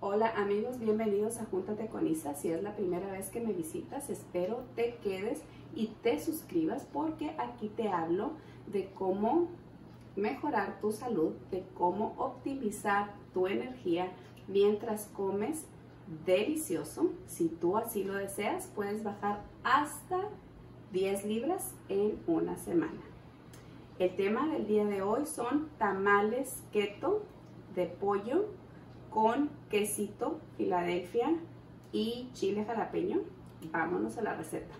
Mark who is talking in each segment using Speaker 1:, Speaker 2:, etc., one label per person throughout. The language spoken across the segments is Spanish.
Speaker 1: Hola amigos, bienvenidos a Júntate con Isa. Si es la primera vez que me visitas, espero te quedes y te suscribas porque aquí te hablo de cómo mejorar tu salud, de cómo optimizar tu energía mientras comes delicioso. Si tú así lo deseas, puedes bajar hasta 10 libras en una semana. El tema del día de hoy son tamales keto de pollo con quesito Filadelfia y chile jalapeño. Vámonos a la receta.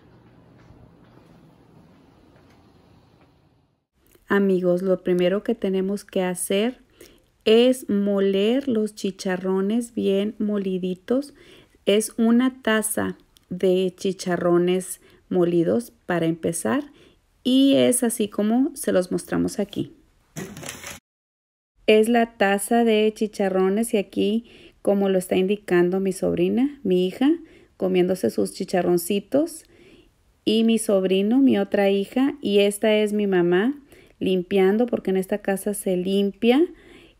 Speaker 1: Amigos, lo primero que tenemos que hacer es moler los chicharrones bien moliditos. Es una taza de chicharrones molidos para empezar y es así como se los mostramos aquí es la taza de chicharrones y aquí, como lo está indicando mi sobrina, mi hija, comiéndose sus chicharroncitos y mi sobrino, mi otra hija y esta es mi mamá limpiando porque en esta casa se limpia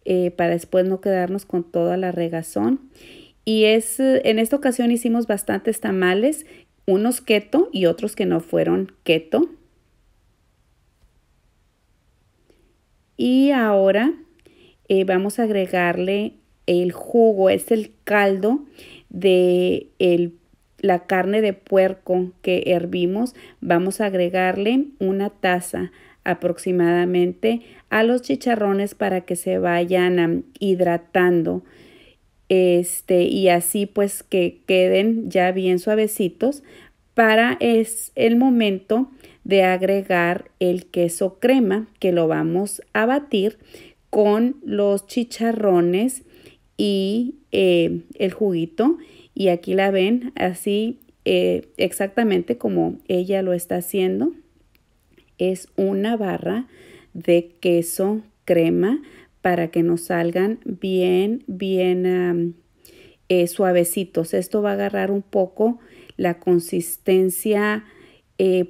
Speaker 1: eh, para después no quedarnos con toda la regazón. Y es, en esta ocasión hicimos bastantes tamales, unos keto y otros que no fueron keto. Y ahora eh, vamos a agregarle el jugo, es el caldo de la carne de puerco que hervimos. Vamos a agregarle una taza aproximadamente a los chicharrones para que se vayan hidratando este y así pues que queden ya bien suavecitos para es el momento de agregar el queso crema que lo vamos a batir con los chicharrones y eh, el juguito. Y aquí la ven así eh, exactamente como ella lo está haciendo. Es una barra de queso crema para que nos salgan bien, bien eh, suavecitos. Esto va a agarrar un poco la consistencia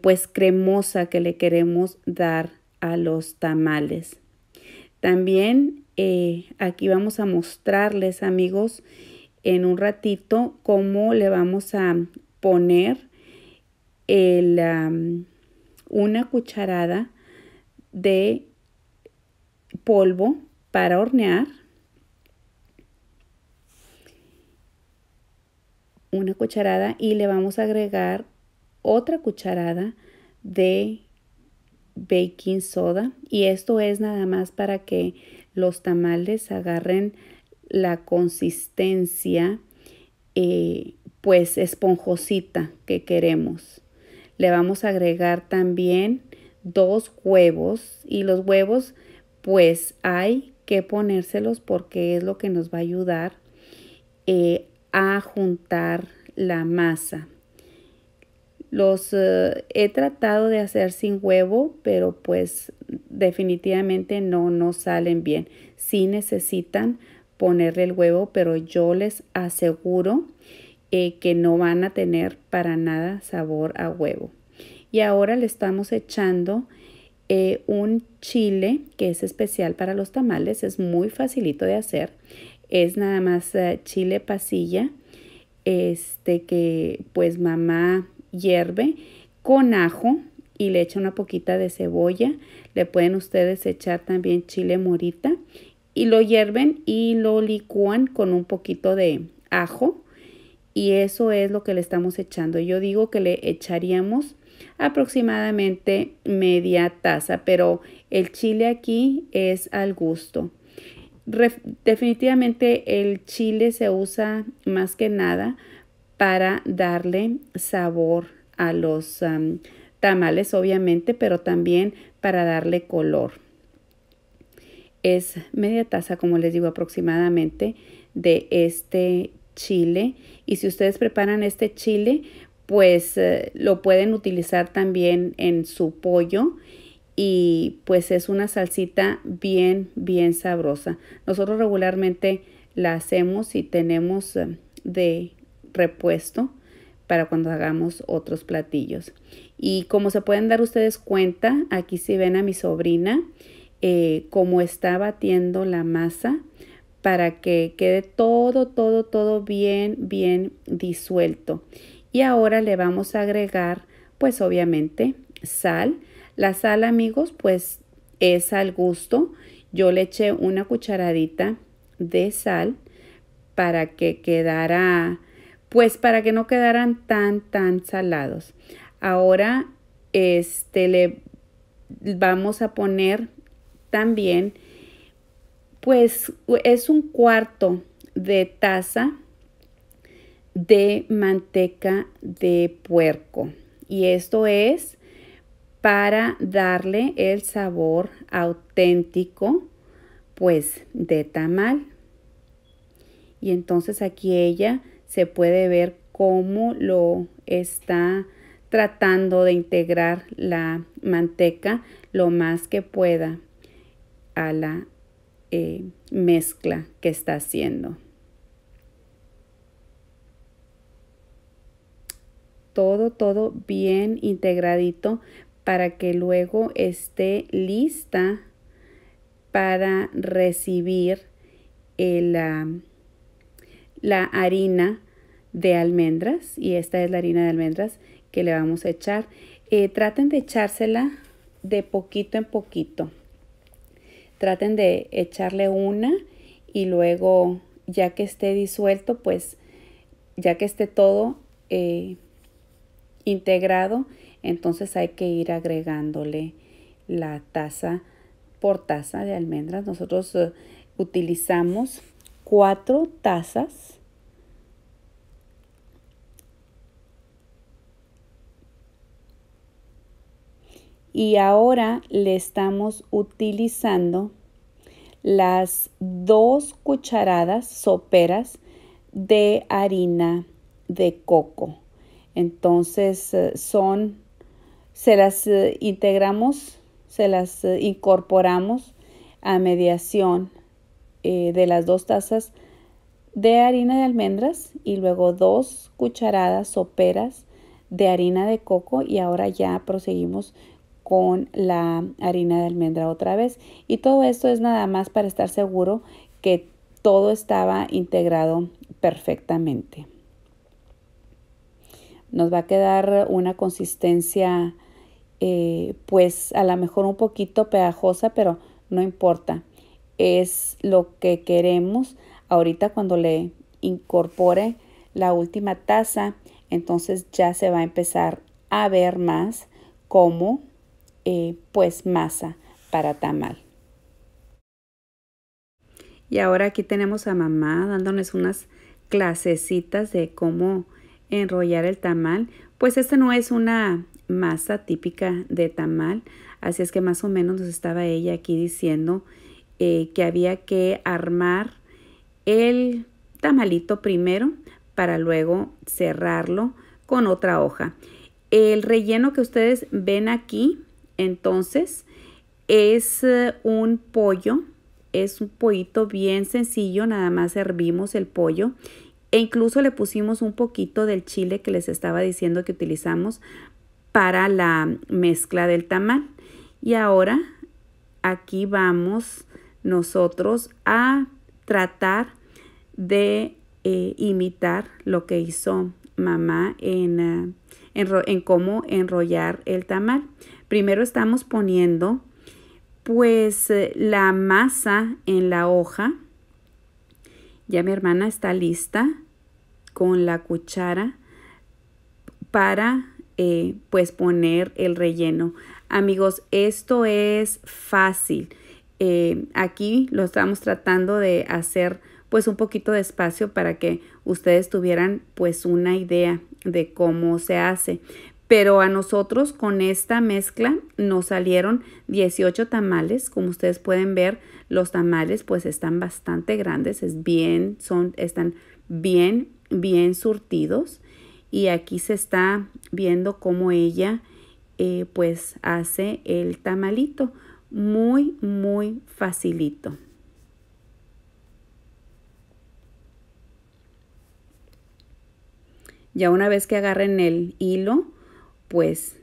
Speaker 1: pues cremosa que le queremos dar a los tamales. También eh, aquí vamos a mostrarles, amigos, en un ratito cómo le vamos a poner una cucharada de polvo para hornear. Una cucharada y le vamos a agregar otra cucharada de baking soda y esto es nada más para que los tamales agarren la consistencia eh, pues esponjosita que queremos. Le vamos a agregar también dos huevos y los huevos pues hay que ponérselos porque es lo que nos va a ayudar eh, a juntar la masa. Los eh, he tratado de hacer sin huevo, pero pues definitivamente no, no salen bien. Sí necesitan ponerle el huevo, pero yo les aseguro eh, que no van a tener para nada sabor a huevo. Y ahora le estamos echando eh, un chile que es especial para los tamales, es muy facilito de hacer. Es nada más chile pasilla, este que pues mamá hierve con ajo y le echa una poquita de cebolla. Le pueden ustedes echar también chile morita y lo hierven y lo licúan con un poquito de ajo y eso es lo que le estamos echando. Yo digo que le echaríamos aproximadamente media taza, pero el chile aquí es al gusto. definitivamente el chile se usa más que nada para darle sabor a los tamales, obviamente, pero también para darle color. Es media taza, como les digo, aproximadamente de este chile. Y si ustedes preparan este chile, pues eh, lo pueden utilizar también en su pollo y pues es una salsita bien, bien sabrosa. Nosotros regularmente la hacemos y tenemos eh, de repuesto para cuando hagamos otros platillos. Y como se pueden dar ustedes cuenta, aquí si ven a mi sobrina, eh, como está batiendo la masa para que quede todo, todo, todo bien, bien disuelto. Y ahora le vamos a agregar, pues obviamente, sal. La sal, amigos, pues es al gusto. Yo le eché una cucharadita de sal para que quedara pues para que no quedaran tan, tan salados. Ahora este, le vamos a poner también, pues es un cuarto de taza de manteca de puerco. Y esto es para darle el sabor auténtico, pues, de tamal. Y entonces aquí ella se puede ver cómo lo está tratando de integrar la manteca lo más que pueda a la eh, mezcla que está haciendo. Todo, todo bien integradito para que luego esté lista para recibir el, la harina de almendras y esta es la harina de almendras que le vamos a echar. Eh, traten de echársela de poquito en poquito. Traten de echarle una y luego ya que esté disuelto, pues ya que esté todo eh, integrado, entonces hay que ir agregándole la taza por taza de almendras. Nosotros eh, utilizamos cuatro tazas y ahora le estamos utilizando las dos cucharadas soperas de harina de coco. Entonces eh, son, se las eh, integramos, se las eh, incorporamos a mediación eh, de las dos tazas de harina de almendras y luego dos cucharadas soperas de harina de coco y ahora ya proseguimos con la harina de almendra otra vez y todo esto es nada más para estar seguro que todo estaba integrado perfectamente nos va a quedar una consistencia eh, pues a lo mejor un poquito pegajosa pero no importa es lo que queremos. Ahorita cuando le incorpore la última taza, entonces ya se va a empezar a ver más como eh, pues masa para tamal. Y ahora aquí tenemos a mamá dándonos unas clasecitas de cómo enrollar el tamal. Pues esta no es una masa típica de tamal, así es que más o menos nos estaba ella aquí diciendo eh, que había que armar el tamalito primero para luego cerrarlo con otra hoja. El relleno que ustedes ven aquí, entonces, es eh, un pollo, es un pollito bien sencillo, nada más hervimos el pollo e incluso le pusimos un poquito del chile que les estaba diciendo que utilizamos para la mezcla del tamal. Y ahora aquí vamos nosotros a tratar de eh, imitar lo que hizo mamá en, eh, en, cómo enrollar el tamal. Primero estamos poniendo pues eh, la masa en la hoja. Ya mi hermana está lista con la cuchara para pues poner el relleno. Amigos, esto es fácil. Eh, aquí lo estamos tratando de hacer pues un poquito de espacio para que ustedes tuvieran pues una idea de cómo se hace. Pero a nosotros con esta mezcla nos salieron 18 tamales. Como ustedes pueden ver, los tamales pues están bastante grandes, es bien, son, están bien, bien surtidos. Y aquí se está viendo cómo ella eh, pues hace el tamalito muy, muy facilito. Ya una vez que agarren el hilo, pues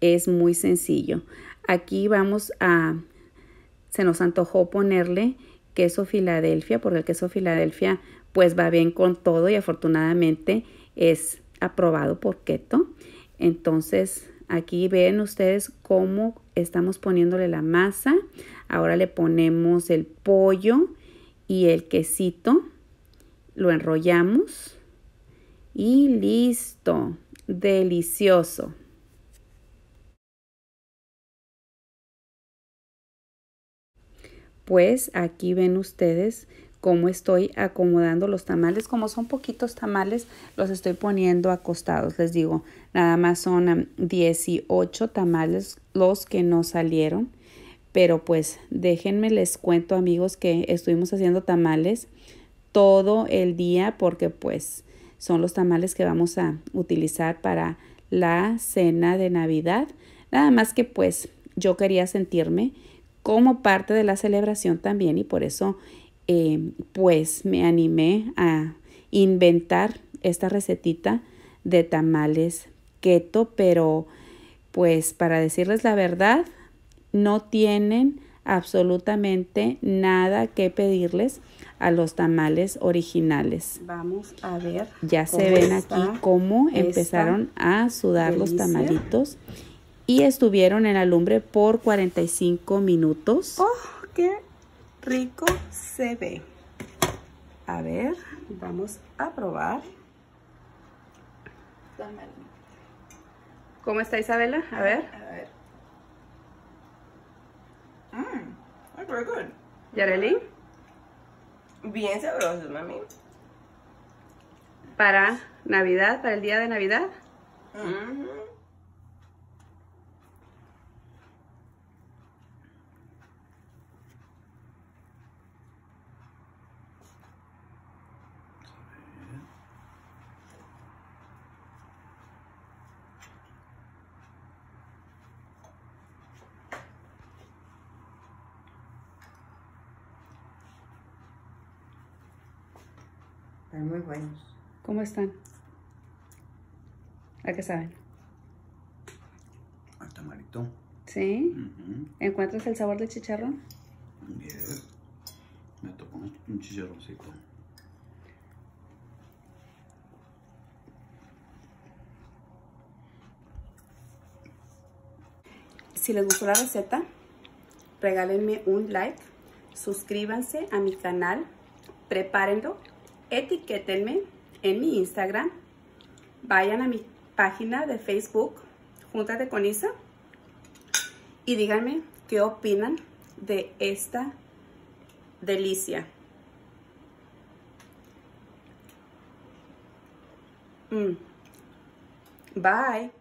Speaker 1: es muy sencillo. Aquí vamos a, se nos antojó ponerle queso Filadelfia, porque el queso Filadelfia pues va bien con todo y afortunadamente es aprobado por keto. Entonces aquí ven ustedes cómo estamos poniéndole la masa. Ahora le ponemos el pollo y el quesito. Lo enrollamos y listo. Delicioso. Pues aquí ven ustedes cómo estoy acomodando los tamales. Como son poquitos tamales, los estoy poniendo acostados. Les digo, nada más son 18 tamales los que no salieron. Pero pues déjenme les cuento amigos que estuvimos haciendo tamales todo el día porque pues son los tamales que vamos a utilizar para la cena de Navidad. Nada más que pues yo quería sentirme como parte de la celebración también y por eso Em, pues me animé a inventar esta recetita de tamales keto, pero pues para decirles la verdad, no tienen absolutamente nada que pedirles a los tamales originales. Vamos a ver. Ya se ven aquí cómo empezaron a sudar los tamalitos y estuvieron en la lumbre por 45 minutos. ¡Oh, qué rico se ve. A ver, vamos a probar. ¿Cómo está Isabela? A ver. A ver. Mmm, very good. ¿Yareli? Bien sabroso, mami. Para Navidad, para el día de Navidad. Mm-hmm. Están muy buenos. ¿Cómo están? ¿A qué saben? A tamarito. ¿Sí? ¿Encuentras el sabor del chicharrón? Bien. Me tocó un chicharroncito. Si les gustó la receta, regálenme un like, suscríbanse a mi canal, prepárenlo etiquétenme en mi Instagram, vayan a mi página de Facebook, Júntate con Isa, y díganme qué opinan de esta delicia. Mm. Bye.